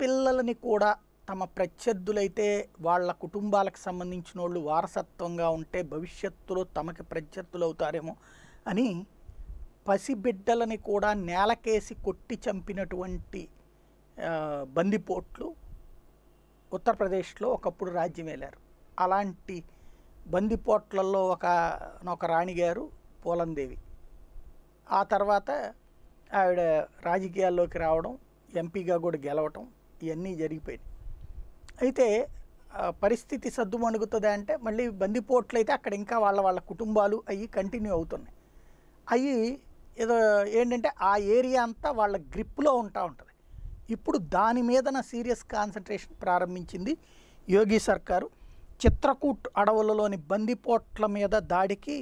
పిల్లలని కూడా తమ ప్రత్యర్థులైతే వాళ్ళ కుటుంబాలకు సంబంధించిన వాళ్ళు వారసత్వంగా ఉంటే భవిష్యత్తులో తమకి ప్రత్యర్థులు అవుతారేమో అని పసిబిడ్డలని కూడా నేలకేసి కొట్టి చంపినటువంటి బందిపోట్లు ఉత్తరప్రదేశ్లో ఒకప్పుడు రాజ్యం వెళ్ళారు అలాంటి బందిపోట్లలో ఒక ఒక రాణిగారు పూలందేవి ఆ తర్వాత ఆవిడ రాజకీయాల్లోకి రావడం ఎంపీగా కూడా గెలవటం ఇవన్నీ జరిగిపోయినాయి అయితే పరిస్థితి సర్దుమణుగుతుంది అంటే మళ్ళీ బందిపోట్లు అయితే అక్కడ ఇంకా వాళ్ళ వాళ్ళ కుటుంబాలు అవి కంటిన్యూ అవుతున్నాయి అవి ఏదో ఏంటంటే ఆ ఏరియా అంతా వాళ్ళ గ్రిప్లో ఉంటా ఉంటుంది ఇప్పుడు దాని మీదన సీరియస్ కాన్సన్ట్రేషన్ ప్రారంభించింది యోగి సర్కారు చిత్రకూట్ అడవులలోని బందిపోట్ల మీద దాడికి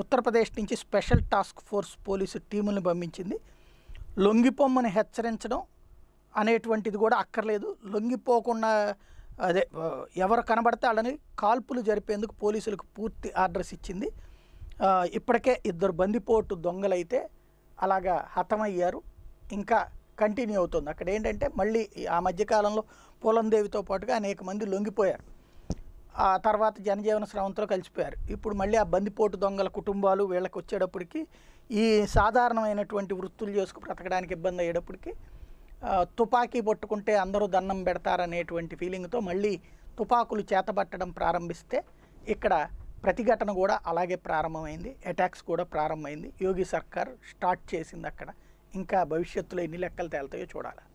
ఉత్తరప్రదేశ్ నుంచి స్పెషల్ టాస్క్ ఫోర్స్ పోలీసు టీములను పంపించింది లొంగిపొమ్మను హెచ్చరించడం అనేటువంటిది కూడా అక్కర్లేదు లొంగిపోకుండా అదే ఎవరు కనబడితే వాళ్ళని కాల్పులు జరిపేందుకు పోలీసులకు పూర్తి ఆర్డర్స్ ఇచ్చింది ఇప్పటికే ఇద్దరు బందిపోటు దొంగలైతే అలాగా హతమయ్యారు ఇంకా కంటిన్యూ అవుతుంది అక్కడ ఏంటంటే మళ్ళీ ఆ మధ్యకాలంలో పూలందేవితో పాటుగా అనేక మంది లొంగిపోయారు ఆ తర్వాత జనజీవన స్రవంతో కలిసిపోయారు ఇప్పుడు మళ్ళీ ఆ బందిపోటు దొంగల కుటుంబాలు వీళ్ళకి వచ్చేటప్పటికి ఈ సాధారణమైనటువంటి వృత్తులు చేసుకు బ్రతకడానికి ఇబ్బంది అయ్యేటప్పటికీ తుపాకీ పట్టుకుంటే అందరూ దన్నం పెడతారనేటువంటి ఫీలింగ్తో మళ్ళీ తుపాకులు చేతబట్టడం ప్రారంభిస్తే ఇక్కడ ప్రతిఘటన కూడా అలాగే ప్రారంభమైంది అటాక్స్ కూడా ప్రారంభమైంది యోగి సర్కార్ స్టార్ట్ చేసింది అక్కడ ఇంకా భవిష్యత్తులో ఎన్ని లెక్కలు తేలుతాయో చూడాలి